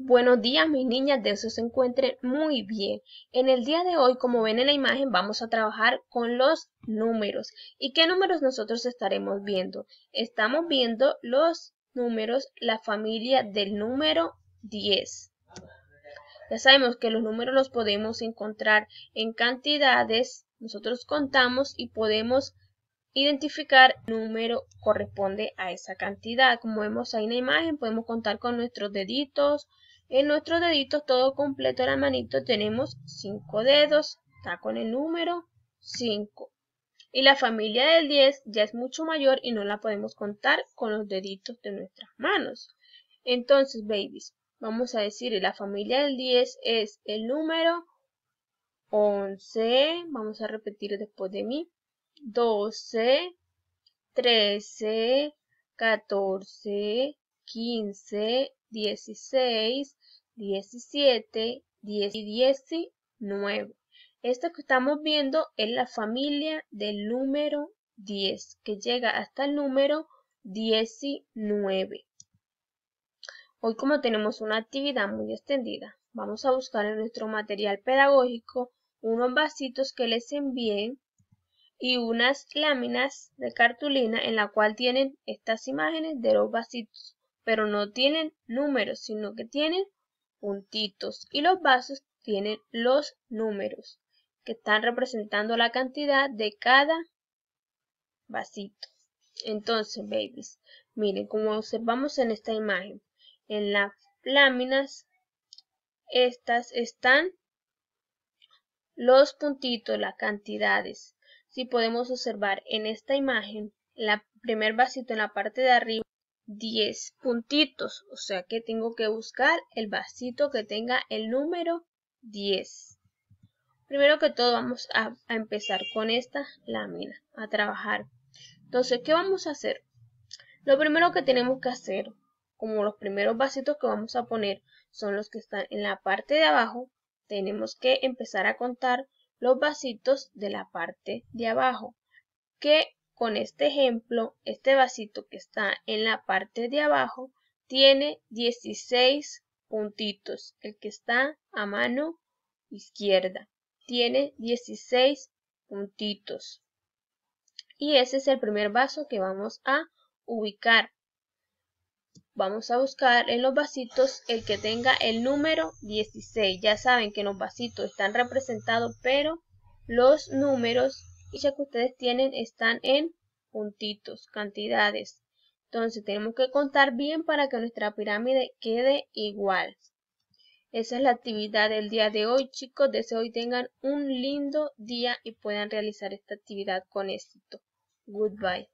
Buenos días mis niñas, de eso se encuentren muy bien. En el día de hoy, como ven en la imagen, vamos a trabajar con los números. ¿Y qué números nosotros estaremos viendo? Estamos viendo los números, la familia del número 10. Ya sabemos que los números los podemos encontrar en cantidades, nosotros contamos y podemos identificar número corresponde a esa cantidad. Como vemos ahí en la imagen, podemos contar con nuestros deditos. En nuestros deditos, todo completo de la manito, tenemos 5 dedos. Está con el número 5. Y la familia del 10 ya es mucho mayor y no la podemos contar con los deditos de nuestras manos. Entonces, babies, vamos a decir, la familia del 10 es el número 11. Vamos a repetir después de mí. 12, 13, 14, 15, 16, 17 y 19. Esto que estamos viendo es la familia del número 10, que llega hasta el número 19. Hoy como tenemos una actividad muy extendida, vamos a buscar en nuestro material pedagógico unos vasitos que les envíen y unas láminas de cartulina en la cual tienen estas imágenes de los vasitos, pero no tienen números, sino que tienen puntitos y los vasos tienen los números que están representando la cantidad de cada vasito. Entonces, babies, miren, como observamos en esta imagen, en las láminas, estas están los puntitos, las cantidades. Si podemos observar en esta imagen, el primer vasito en la parte de arriba 10 puntitos, o sea que tengo que buscar el vasito que tenga el número 10. Primero que todo vamos a, a, empezar con esta lámina, a trabajar. Entonces, ¿qué vamos a hacer? Lo primero que tenemos que hacer, como los primeros vasitos que vamos a poner son los que están en la parte de abajo, tenemos que empezar a contar los vasitos de la parte de abajo, que con este ejemplo, este vasito que está en la parte de abajo tiene 16 puntitos. El que está a mano izquierda tiene 16 puntitos. Y ese es el primer vaso que vamos a ubicar. Vamos a buscar en los vasitos el que tenga el número 16. Ya saben que en los vasitos están representados, pero los números ya que ustedes tienen están en puntitos, cantidades. Entonces tenemos que contar bien para que nuestra pirámide quede igual. Esa es la actividad del día de hoy, chicos. Deseo hoy tengan un lindo día y puedan realizar esta actividad con éxito. Goodbye.